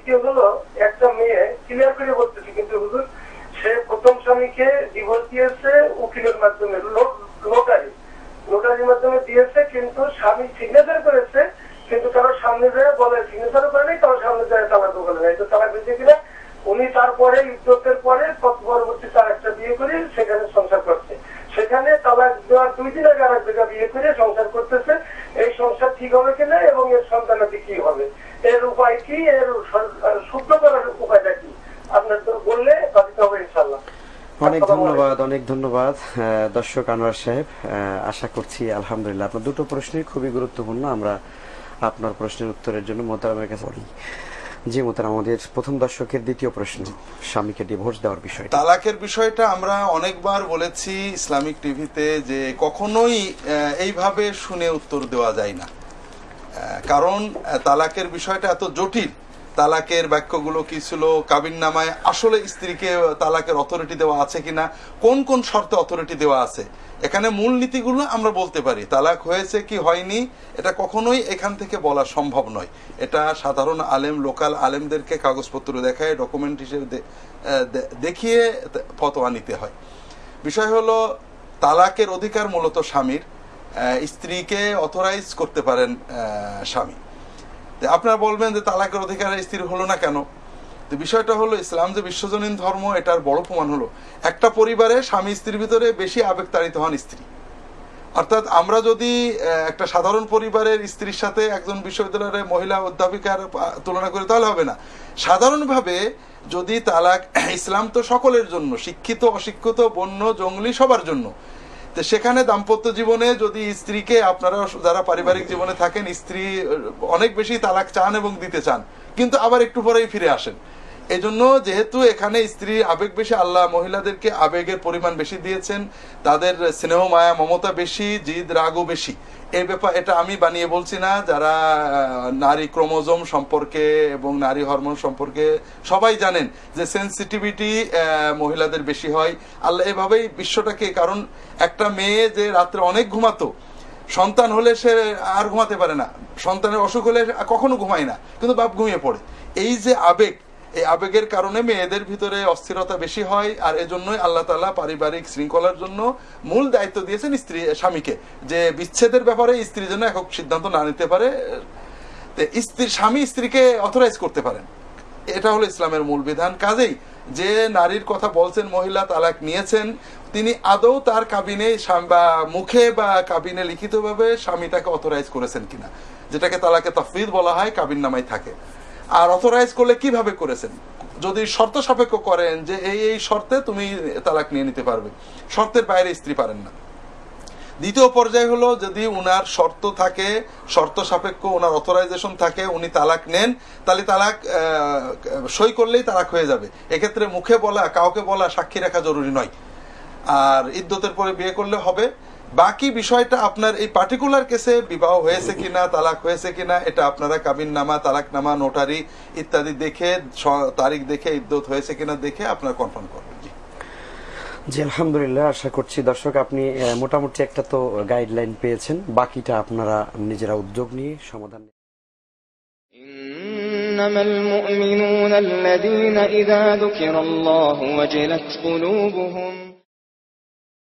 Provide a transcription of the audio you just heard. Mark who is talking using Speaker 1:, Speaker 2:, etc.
Speaker 1: দ্বিতীয় হলো একটা মেয়ে ক্লিয়ার করে বলতেছে কিন্তু হুজুর সে প্রথম স্বামীকে ডিভোর্স দিয়েছে উকিলের মাধ্যমে লোটারি লোটারির মাধ্যমে দিয়েছে কিন্তু স্বামী সিগনেচার করেছে কিন্তু কারোর সামনে যায় বলে সিগনেচার করে নাই কারোর সামনে যায় তালাক বলে নাই তো তালাক হয়েছে কিনা উনি তারপরে ইজ্জতের পরে পরবর্তী তার একটা বিয়ে করে সেখানে সংসার করছে সেখানে তালাক দেওয়ার দুই দিন আগে আর এক বিয়ে করে সংসার করতেছে এই সংসার ঠিক হবে কিনা এবং এর সন্তানাদি কি হবে এর উপায় কি এর শুদ্ধ করার উপায়টা কি আপনার বললে বাকিটা হবে ইনশাল্লাহ
Speaker 2: অনেক ধন্যবাদ অনেক ধন্যবাদ দর্শক আনোয়ার সাহেব আশা করছি আলহামদুলিল্লাহ আপনার দুটো প্রশ্নই খুবই গুরুত্বপূর্ণ আমরা আপনার প্রশ্নের উত্তরের জন্য মোতারামের কাছে বলি জি মোতার আমাদের প্রথম দর্শকের দ্বিতীয় প্রশ্ন স্বামীকে ডিভোর্স দেওয়ার বিষয়
Speaker 3: তালাকের বিষয়টা আমরা অনেকবার বলেছি ইসলামিক টিভিতে যে কখনোই এইভাবে শুনে উত্তর দেওয়া যায় না কারণ তালাকের বিষয়টা এত জটিল তালাকের বাক্যগুলো কি ছিল কাবিন নামায় আসলে স্ত্রীকে তালাকের অথরিটি দেওয়া আছে কিনা কোন কোন শর্তে অথরিটি দেওয়া আছে এখানে মূল নীতিগুলো আমরা বলতে পারি তালাক হয়েছে কি হয়নি এটা কখনোই এখান থেকে বলা সম্ভব নয় এটা সাধারণ আলেম লোকাল আলেমদেরকে কাগজপত্র দেখায় ডকুমেন্ট হিসেবে দেখিয়ে ফতোয়া নিতে হয় বিষয় হলো তালাকের অধিকার মূলত স্বামীর স্ত্রীকে অথরাইজ করতে পারেন স্বামী আপনারা বলবেন যে তালাকের অধিকার স্ত্রীর হলো না কেন তো বিষয়টা হলো ইসলাম যে বিশ্বজনীন ধর্ম এটার বড় প্রমাণ হলো একটা পরিবারে স্বামী স্ত্রীর ভিতরে বেশি আবেগ তাড়িত হন স্ত্রী অর্থাৎ আমরা যদি একটা সাধারণ পরিবারের স্ত্রীর সাথে একজন বিশ্ববিদ্যালয়ের মহিলা অধ্যাপিকার তুলনা করি তাহলে হবে না সাধারণভাবে যদি তালাক ইসলাম তো সকলের জন্য শিক্ষিত অশিক্ষিত বন্য জঙ্গলি সবার জন্য তো সেখানে দাম্পত্য জীবনে যদি স্ত্রীকে আপনারা যারা পারিবারিক জীবনে থাকেন স্ত্রী অনেক বেশি তালাক চান এবং দিতে চান কিন্তু আবার একটু পরেই ফিরে আসেন এজন্য যেহেতু এখানে স্ত্রী আবেগ বেশি আল্লাহ মহিলাদেরকে আবেগের পরিমাণ বেশি দিয়েছেন তাদের স্নেহ মায়া মমতা বেশি জিদ রাগও বেশি এই ব্যাপার এটা আমি বানিয়ে বলছি না যারা নারী ক্রোমোজোম সম্পর্কে এবং নারী হরমোন সম্পর্কে সবাই জানেন যে সেন্সিটিভিটি মহিলাদের বেশি হয় আল্লাহ এভাবেই বিশ্বটাকে কারণ একটা মেয়ে যে রাত্রে অনেক ঘুমাতো সন্তান হলে সে আর ঘুমাতে পারে না সন্তানের অসুখ হলে কখনো ঘুমায় না কিন্তু বাপ ঘুমিয়ে পড়ে এই যে আবেগ এই আবেগের কারণে মেয়েদের ভিতরে অস্থিরতা বেশি হয় আর এজন্যই আল্লাহ তালা পারিবারিক শৃঙ্খলার জন্য মূল দায়িত্ব দিয়েছেন স্ত্রী স্বামীকে যে বিচ্ছেদের ব্যাপারে স্ত্রী যেন একক সিদ্ধান্ত না নিতে পারে স্ত্রী স্বামী স্ত্রীকে অথরাইজ করতে পারেন এটা হলো ইসলামের মূল বিধান কাজেই যে নারীর কথা বলছেন মহিলা তালাক নিয়েছেন তিনি আদৌ তার কাবিনে বা মুখে বা কাবিনে লিখিতভাবে স্বামী তাকে অথরাইজ করেছেন কিনা যেটাকে তালাকে তফিদ বলা হয় কাবিন নামাই থাকে আর অথরাইজ করলে কিভাবে করেছেন যদি শর্ত সাপেক্ষ করেন যে এই এই শর্তে তুমি তালাক নিয়ে নিতে পারবে শর্তের বাইরে স্ত্রী পারেন না দ্বিতীয় পর্যায় হলো যদি উনার শর্ত থাকে শর্ত সাপেক্ষ ওনার অথরাইজেশন থাকে উনি তালাক নেন তাহলে তালাক সই করলেই তালাক হয়ে যাবে এক্ষেত্রে মুখে বলা কাউকে বলা সাক্ষী রাখা জরুরি নয় আর ইদ্যতের পরে বিয়ে করলে হবে বাকি বিষয়টা আপনার এই পার্টিকুলার কেসে বিবাহ হয়েছে কিনা তালাক হয়েছে কিনা এটা আপনারা কাবিন নামা তালাক নামা নোটারি ইত্যাদি দেখে তারিখ দেখে ইদ্যুত হয়েছে কিনা দেখে আপনার কনফার্ম করবেন
Speaker 2: জি আলহামদুলিল্লাহ আশা করছি দর্শক আপনি মোটামুটি একটা তো গাইডলাইন পেয়েছেন বাকিটা আপনারা নিজেরা উদ্যোগ নিয়ে সমাধান
Speaker 1: إنما المؤمنون
Speaker 2: الذين إذا ذكر الله وجلت
Speaker 1: قلوبهم